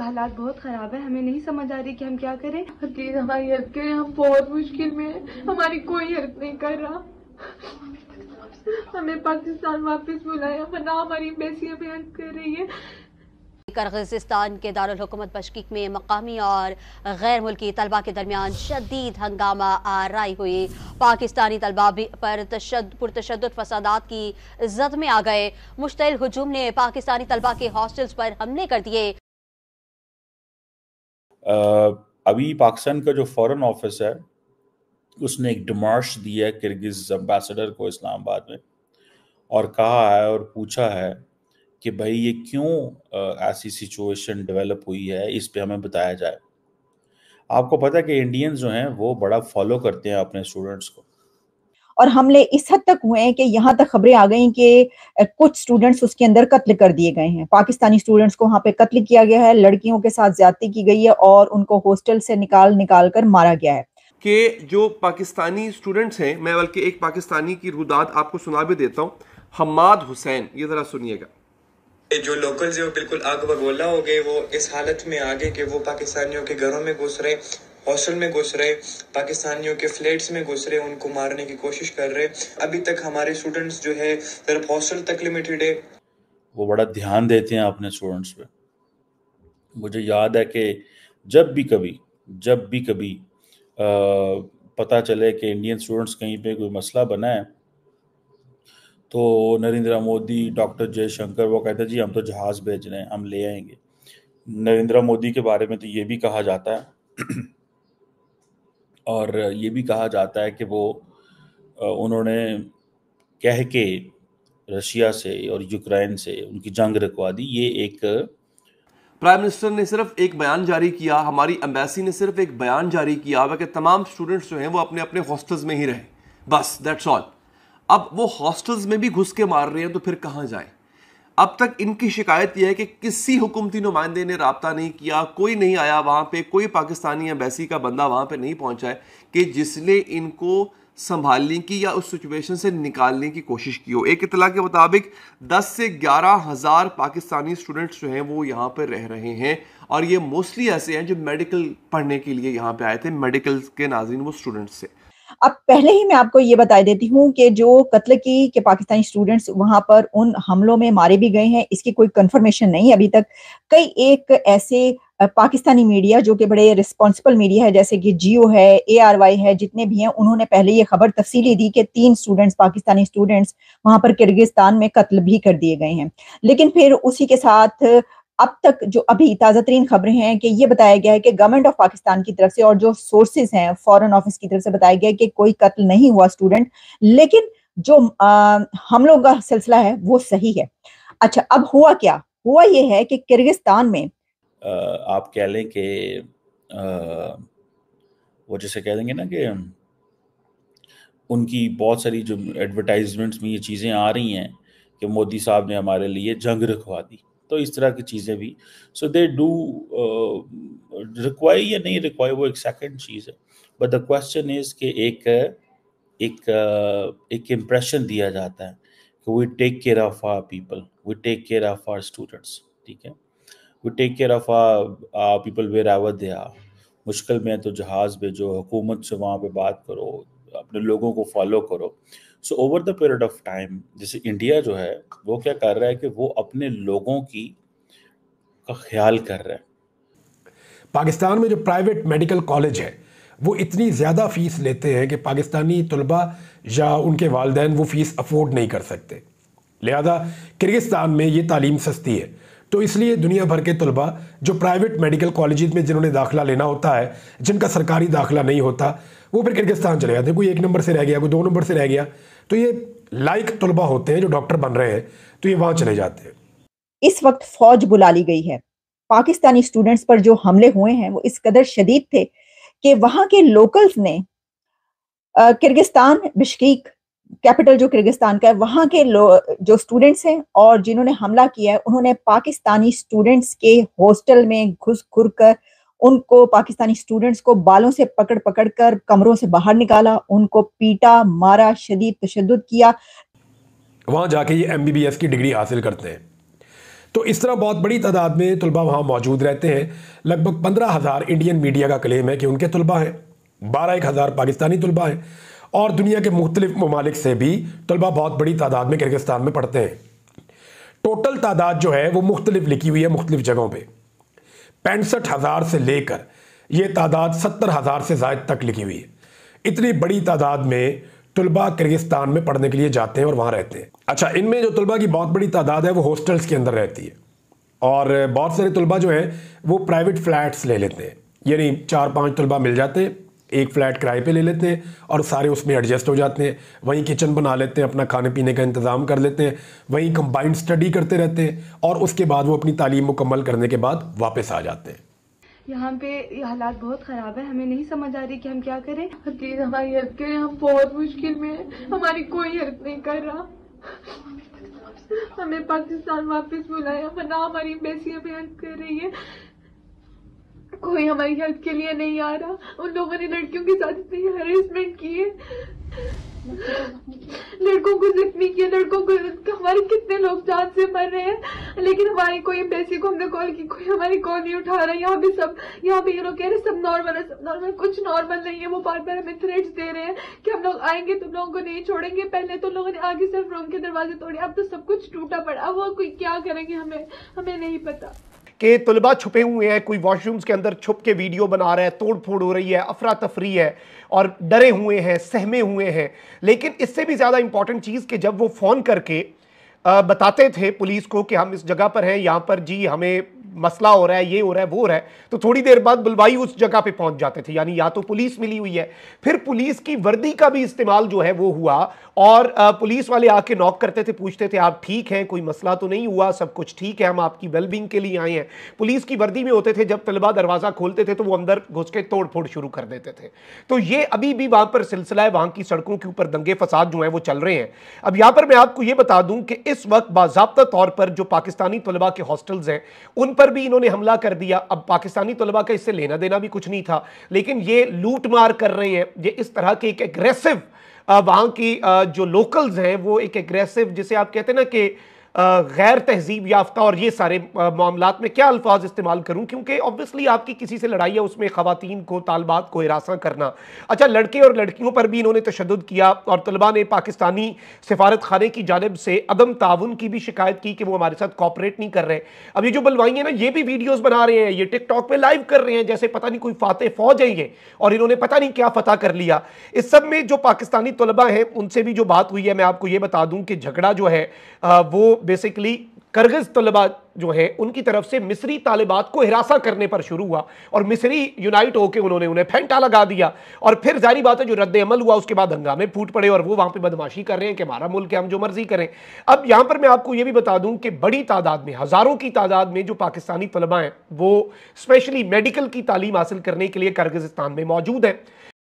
हालात बहुत खराब है हमें नहीं समझ आ रही कि हम क्या करें प्लीज हमारी हेल्प करें हम बहुत मुश्किल में हैं हमारी कोई हेल्प नहीं कर रहा हमें पाकिस्तान वापस बुलाया वरना हमारी बेसी हमें हेल्प कर रही है करगिजस्तान के दारकूमत बश्कीक में मकामी और गैर मुल्की तलबा के दरमियान शदीद हंगामा आरई हुई पाकिस्तानी तलबा पर तशद, पुरतशद फसादात की जद में आ गए मुश्तिल हजूम ने पाकिस्तानी तलबा के हॉस्टल्स पर हमले कर दिए अभी पाकिस्तान का जो फॉरेन ऑफिस है उसने एक डिमार्श दिया है किर्गिज एम्बेसडर को इस्लामाबाद में और कहा है और पूछा है कि भाई ये क्यों ऐसी सिचुएशन डेवलप हुई है इस पे हमें बताया जाए आपको पता है कि इंडियंस जो हैं वो बड़ा फॉलो करते हैं अपने स्टूडेंट्स को और हमले इस हद तक हुए हैं कि यहाँ तक खबरें आ गई कि कुछ स्टूडेंट्स उसके अंदर कत्ल कर दिए गए हैं पाकिस्तानी स्टूडेंट्स को वहाँ पे कत्ल किया गया है लड़कियों के साथ ज्यादती की गई है और उनको हॉस्टल से निकाल निकाल कर मारा गया है कि जो पाकिस्तानी स्टूडेंट्स हैं मैं बल्कि एक पाकिस्तानी की रुदाद आपको सुना भी देता हूँ हमाद हुसैन ये ज़रा सुनिएगा जो लोकल्स है वो बिल्कुल आग बगोला हो गए वो इस हालत में आ गए कि वो पाकिस्तानियों के घरों में घुस रहे हॉस्टल में घुस रहे पाकिस्तानियों के फ्लैट्स में घुस रहे उनको मारने की कोशिश कर रहे अभी तक हमारे स्टूडेंट्स जो है सिर्फ हॉस्टल तक लिमिटेड है वो बड़ा ध्यान देते हैं अपने स्टूडेंट्स पे मुझे याद है कि जब भी कभी जब भी कभी आ, पता चले कि इंडियन स्टूडेंट्स कहीं पे कोई मसला बना है तो नरेंद्र मोदी डॉक्टर जयशंकर वो कहते हैं जी हम तो जहाज़ भेज रहे हैं हम ले आएंगे नरेंद्र मोदी के बारे में तो ये भी कहा जाता है और ये भी कहा जाता है कि वो उन्होंने कह के रशिया से और यूक्रेन से उनकी जंग रखवा दी ये एक प्राइम मिनिस्टर ने सिर्फ एक बयान जारी किया हमारी एम्बेसी ने सिर्फ एक बयान जारी किया वह कि तमाम स्टूडेंट्स जो हैं वो अपने अपने हॉस्टल्स में ही रहें बस दैट्स ऑल अब वो हॉस्टल्स में भी घुस के मार रहे हैं तो फिर कहाँ जाएं अब तक इनकी शिकायत यह है कि किसी हुकूमती नुमाइंदे ने रबता नहीं किया कोई नहीं आया वहाँ पर कोई पाकिस्तानी बैसी का बंदा वहाँ पर नहीं पहुँचा है कि जिसने इनको संभालने की या उस सिचुएशन से निकालने की कोशिश की हो एक इतला के मुताबिक 10 से ग्यारह हज़ार पाकिस्तानी स्टूडेंट्स जो हैं वो यहाँ पर रह रहे हैं और ये मोस्टली ऐसे हैं जो मेडिकल पढ़ने के लिए यहाँ पर आए थे मेडिकल के नाजिन वो स्टूडेंट्स थे अब पहले ही मैं आपको ये बता देती हूँ कि जो कत्ल की के पाकिस्तानी स्टूडेंट्स वहां पर उन हमलों में मारे भी गए हैं इसकी कोई कंफर्मेशन नहीं अभी तक कई एक ऐसे पाकिस्तानी मीडिया जो कि बड़े रिस्पॉन्सिबल मीडिया है जैसे कि जियो है ए आर वाई है जितने भी हैं उन्होंने पहले ये खबर तफसीली दी कि तीन स्टूडेंट्स पाकिस्तानी स्टूडेंट्स वहां पर किर्गिस्तान में कत्ल भी कर दिए गए हैं लेकिन फिर उसी के साथ अब तक जो अभी ताज़ा तरीन खबरें हैं कि ये बताया गया है कि गवर्नमेंट ऑफ पाकिस्तान की तरफ से और जो सोर्सेज हैं फॉरेन ऑफिस की तरफ से बताया गया है कि कोई कत्ल नहीं हुआ स्टूडेंट लेकिन जो आ, हमलों का सिलसिला है वो सही है अच्छा अब हुआ क्या हुआ ये है कि किर्गिस्तान में आ, आप कह लें कि वो जैसे कह देंगे ना कि उनकी बहुत सारी जो एडवर्टाइजमेंट्स में ये चीज़ें आ रही हैं कि मोदी साहब ने हमारे लिए जंग रखवा दी तो इस तरह की चीज़ें भी सो दे डू रिक्वायर या नहीं रिक्वायर वो एक सेकेंड चीज़ है बट द क्वेश्चन इज के एक एक uh, एक इम्प्रेशन दिया जाता है कि we take care of our people we take care of our students ठीक है we take care of our people wherever they are मुश्किल में तो जहाज़ भेजो हुकूमत से वहाँ पे बात करो अपने लोगों को फॉलो करो so over the period of time जैसे इंडिया जो है वो क्या कर रहा है कि वो अपने लोगों की का ख्याल कर रहा है पाकिस्तान में जो प्राइवेट मेडिकल कॉलेज है वो इतनी ज़्यादा फ़ीस लेते हैं कि पाकिस्तानी तलबा या उनके वालदेन वो फ़ीस अफोर्ड नहीं कर सकते लिहाजा किर्गिस्तान में ये तालीम सस्ती है तो इसलिए दुनिया भर के तलबा जो प्राइवेट मेडिकल कॉलेज में जिन्होंने दाखिला लेना होता है जिनका सरकारी दाखिला नहीं होता वो फिर किर्गिस्तान चले जाते हैं कोई एक नंबर से रह गया कोई दो नंबर से रह गया तो ये लाइक तलबा होते हैं जो डॉक्टर बन रहे हैं तो ये वहाँ चले जाते हैं इस वक्त फौज बुला ली गई है पाकिस्तानी स्टूडेंट्स पर जो हमले हुए हैं वो इस कदर शदीद थे कि वहाँ के लोकल्स ने किर्गिस्तान बिश्कीक कैपिटल जो किर्गिस्तान का है वहां के जो स्टूडेंट्स हैं और जिन्होंने हमला किया है उन्होंने पाकिस्तानी स्टूडेंट्स के हॉस्टल में घुस घुर कर उनको पाकिस्तानी स्टूडेंट्स को बालों से पकड़ पकड़ कर कमरों से बाहर निकाला उनको पीटा मारा शदीद तशद किया वहां जाके ये एम की डिग्री हासिल करते हैं तो इस तरह बहुत बड़ी तादाद में तलबा वहाँ मौजूद रहते हैं लगभग पंद्रह हज़ार इंडियन मीडिया का क्लेम है कि उनके तलबा हैं बारह एक हज़ार पाकिस्तानी तलबा हैं और दुनिया के मुख्तलिफ ममालिक से भी तलबा बहुत बड़ी तादाद में किर्गिस्तान में पढ़ते हैं टोटल तादाद जो है वो मुख्तलिफ लिखी हुई है मुख्तलिफ जगहों पर पैंसठ हज़ार से लेकर ये तादाद सत्तर हज़ार से जायद तक लिखी हुई है इतनी बड़ी तादाद में तलबा किर्गिस्तान में पढ़ने के लिए जाते हैं और वहाँ रहते हैं अच्छा इनमें जो तलबा की बहुत बड़ी तादाद है वो हॉस्टल्स के अंदर रहती है और बहुत सारे तलबा जो हैं वो प्राइवेट फ्लैट्स ले लेते हैं यानी चार पाँच तलबा मिल जाते हैं एक फ्लैट किराए पे ले लेते हैं और सारे उसमें एडजस्ट हो जाते हैं वहीं किचन बना लेते हैं अपना खाने पीने का इंतज़ाम कर लेते हैं वहीं कंबाइंड स्टडी करते रहते हैं और उसके बाद वो अपनी तालीम मुकम्मल करने के बाद वापस आ जाते हैं यहाँ पे हालात बहुत ख़राब है हमें नहीं समझ आ रही कि हम क्या करें प्लीज़ हमारी हेल्प करें हम बहुत मुश्किल में हैं हमारी कोई हेल्प नहीं कर रहा हमें पाकिस्तान वापस बुलाया वरना हमारी एम्बेसी हेल्प कर रही है कोई हमारी हेल्प के लिए नहीं आ रहा उन लोगों ने लड़कियों के साथ इतनी हरेसमेंट की है लड़कों को जख्मी किया लड़कों को हमारे कितने लोग जान से मर रहे हैं लेकिन हमारी कोई बेसिक को हमने कॉल की कोई हमारी कॉल नहीं उठा रहा यहाँ भी सब यहाँ भी ये लोग कह रहे सब नॉर्मल है सब नॉर्मल कुछ नॉर्मल नहीं है वो बार बार हमें थ्रेट्स दे रहे हैं कि हम लोग आएंगे तुम लोगों को नहीं छोड़ेंगे पहले तो लोगों ने आगे सिर्फ रूम के दरवाजे तोड़े अब तो सब कुछ टूटा पड़ा अब वो कोई क्या करेंगे हमें हमें नहीं पता कि तलबा छुपे हुए हैं कोई वॉशरूम्स के अंदर छुप के वीडियो बना रहा है तोड़ फोड़ हो रही है अफरा तफरी है और डरे हुए हैं सहमे हुए हैं लेकिन इससे भी ज़्यादा इंपॉर्टेंट चीज़ कि जब वो फ़ोन करके बताते थे पुलिस को कि हम इस जगह पर हैं यहाँ पर जी हमें मसला हो रहा है ये हो रहा है वो हो रहा है तो थोड़ी देर बाद बुलवाई उस जगह पे पहुंच जाते थे यानी या तो पुलिस मिली हुई है फिर पुलिस की वर्दी का भी इस्तेमाल जो है वो हुआ और पुलिस वाले आके नॉक करते थे पूछते थे आप ठीक हैं कोई मसला तो नहीं हुआ सब कुछ ठीक है हम आपकी वेलबिंग के लिए आए हैं पुलिस की वर्दी में होते थे जब तलबा दरवाजा खोलते थे तो वो अंदर घुस के तोड़फोड़ शुरू कर देते थे तो ये अभी भी वहां पर सिलसिला है वहां की सड़कों के ऊपर दंगे फसाद जो है वो चल रहे हैं अब यहां पर मैं आपको ये बता दूं कि इस वक्त बाबा तौर पर जो पाकिस्तानी तलबा के हॉस्टल्स हैं उन पर पर भी इन्होंने हमला कर दिया अब पाकिस्तानी तलबा का इससे लेना देना भी कुछ नहीं था लेकिन ये लूट मार कर रहे हैं ये इस तरह के एक एग्रेसिव वहाँ की जो लोकल्स हैं वो एक एग्रेसिव जिसे आप कहते हैं ना कि गैर तहजीब याफ्ता और ये सारे मामला में क्या अल्फाज इस्तेमाल करूँ क्योंकि ऑब्वियसली आपकी किसी से लड़ाई है उसमें ख़वान को तालबात को हिरासा करना अच्छा लड़के और लड़कियों पर भी इन्होंने तशद किया और तलबा ने पाकिस्तानी सफारत खाने की जानब से अदम ताउन की भी शिकायत की कि वो हमारे साथ कॉपरेट नहीं कर रहे अब ये जो बलवाई है ना ये भी वीडियोज़ बना रहे हैं ये टिकटॉक पर लाइव कर रहे हैं जैसे पता नहीं कोई फातह फौज है ये और इन्होंने पता नहीं क्या फ़तः कर लिया इस सब में जो पाकिस्तानी तलबा हैं उनसे भी जो बात हुई है मैं आपको ये बता दूँ कि झगड़ा जो है वो बेसिकली करगज तलबा जो है उनकी तरफ से मिस्री तालिबात को हिरासा करने पर शुरू हुआ और मिस्री यूनाइट होकर उन्होंने उन्हें फेंटा लगा दिया और फिर जारी बात है जो रद्द अमल हुआ उसके बाद हंगामे फूट पड़े और वो वहां पे बदमाशी कर रहे हैं कि हमारा मुल्क है हम जो मर्जी करें अब यहां पर मैं आपको ये भी बता दूं कि बड़ी तादाद में हज़ारों की तादाद में जो पाकिस्तानी तलबा हैं वो स्पेशली मेडिकल की तालीम हासिल करने के लिए करगजिस्तान में मौजूद है